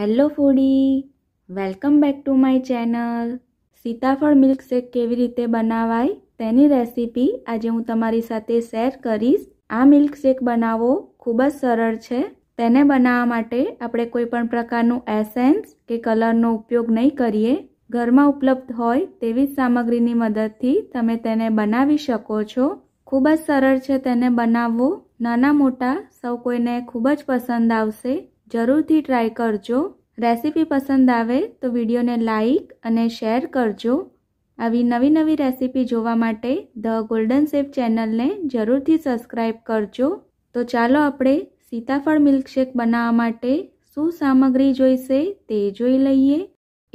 hello foodie welcome back to my channel સીતાફળ milkshake કેવી રીતે બનાવાય તેની રેસીપી આજે હું તમારી સાથે શેર કરીશ આ મિલ્કશેક બનાવવો ખૂબ જ સરળ છે તેને બનાવવા માટે આપણે કોઈ પણ પ્રકારનું એસેન્સ કે કલરનો ઉપયોગ નહીં કરીએ ઘરમાં ઉપલબ્ધ હોય તેવી જ સામગ્રીની મદદથી તમે તેને બનાવી શકો છો ખૂબ જ સરળ છે તેને બનાવવું નાના મોટા સૌ કોઈને ખૂબ જ પસંદ આવશે જરૂરથી ટ્રાય કરજો રેસીપી પસંદ આવે તો વિડીયોને લાઈક અને શેર કરજો આવી નવી નવી રેસીપી જોવા માટે ધ ગોલ્ડન સેફ ચેનલને જરૂરથી સબસ્ક્રાઈબ કરજો તો ચાલો આપણે સીતાફળ મિલ્કશેક બનાવવા માટે શું સામગ્રી જોઈશે તે જોઈ લઈએ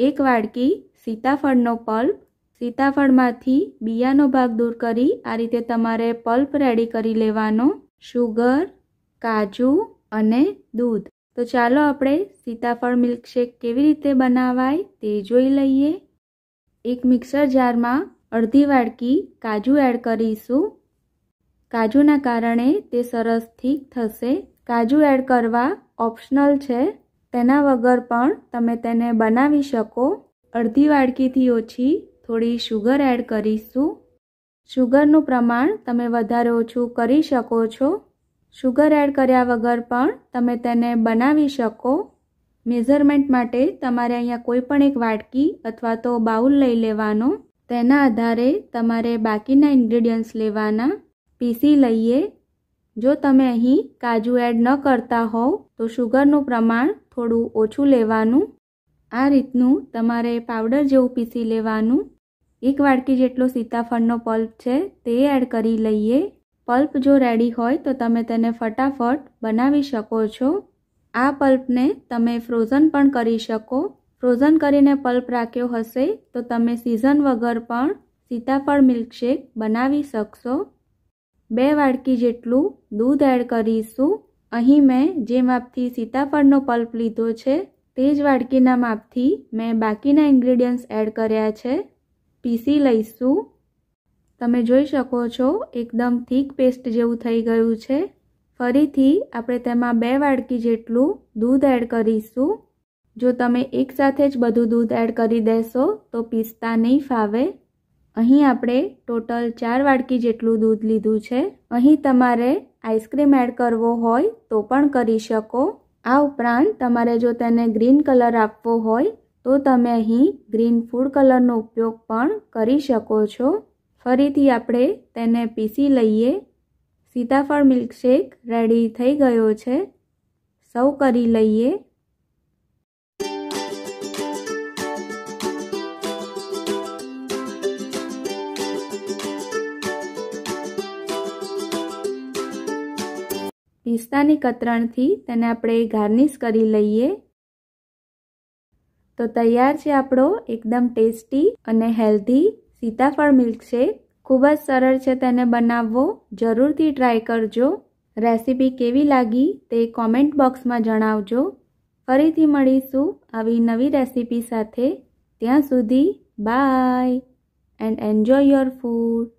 એક વાડકી સીતાફળનો પલ્પ સીતાફળમાંથી બિયાનો ભાગ દૂર કરી આ રીતે તમારે પલ્પ રેડી કરી લેવાનો શુગર કાજુ અને દૂધ તો ચાલો આપણે સીતાફળ મિલ્કશેક કેવી રીતે બનાવાય તે જોઈ લઈએ એક મિક્સર જારમાં અડધી વાડકી કાજુ એડ કરીશું કાજુના કારણે તે સરસ ઠીક થશે કાજુ એડ કરવા ઓપ્શનલ છે તેના વગર પણ તમે તેને બનાવી શકો અડધી વાડકીથી ઓછી થોડી શુગર એડ કરીશું શુગરનું પ્રમાણ તમે વધારે ઓછું કરી શકો છો શુગર એડ કર્યા વગર પણ તમે તેને બનાવી શકો મેઝરમેન્ટ માટે તમારે અહીંયા કોઈ પણ એક વાટકી અથવા તો બાઉલ લઈ લેવાનો તેના આધારે તમારે બાકીના ઇન્ગ્રેડિયન્ટ્સ લેવાના પીસી લઈએ જો તમે અહીં કાજુ એડ ન કરતા હોવ તો શુગરનું પ્રમાણ થોડું ઓછું લેવાનું આ રીતનું તમારે પાવડર જેવું પીસી લેવાનું એક વાટકી જેટલો સીતાફળનો પલ્પ છે તે એડ કરી લઈએ પલ્પ જો રેડી હોય તો તમે તેને ફટાફટ બનાવી શકો છો આ પલ્પને તમે ફ્રોઝન પણ કરી શકો ફ્રોઝન કરીને પલ્પ રાખ્યો હશે તો તમે સિઝન વગર પણ સીતાફળ મિલ્કશેક બનાવી શકશો બે વાડકી જેટલું દૂધ એડ કરીશું અહીં મેં જે માપથી સીતાફળનો પલ્પ લીધો છે તે જ વાડકીના માપથી મેં બાકીના ઇન્ગ્રીડિયન્ટ્સ એડ કર્યા છે પીસી લઈશું તમે જોઈ શકો છો એકદમ થીક પેસ્ટ જેવું થઈ ગયું છે ફરીથી આપણે તેમાં બે વાડકી જેટલું દૂધ એડ કરીશું જો તમે એકસાથે જ બધું દૂધ એડ કરી દેશો તો પિસ્તા નહીં ફાવે અહીં આપણે ટોટલ ચાર વાડકી જેટલું દૂધ લીધું છે અહીં તમારે આઈસ્ક્રીમ એડ કરવો હોય તો પણ કરી શકો આ ઉપરાંત તમારે જો તેને ગ્રીન કલર આપવો હોય તો તમે અહીં ગ્રીન ફૂડ કલરનો ઉપયોગ પણ કરી શકો છો ફરીથી આપણે તેને પીસી લઈએ સીતાફળ મિલ્કશેક રેડી થઈ ગયો છે સૌ કરી લઈએ પિસ્તાની કતરણથી તેને આપણે ગાર્નિશ કરી લઈએ તો તૈયાર છે આપણો એકદમ ટેસ્ટી અને હેલ્ધી સીતાફળ મિલ્કશેક ખૂબ જ સરળ છે તેને બનાવવો જરૂરથી ટ્રાય કરજો રેસીપી કેવી લાગી તે કોમેન્ટ બોક્સમાં જણાવજો ફરીથી મળીશું આવી નવી રેસીપી સાથે ત્યાં સુધી bye and enjoy your food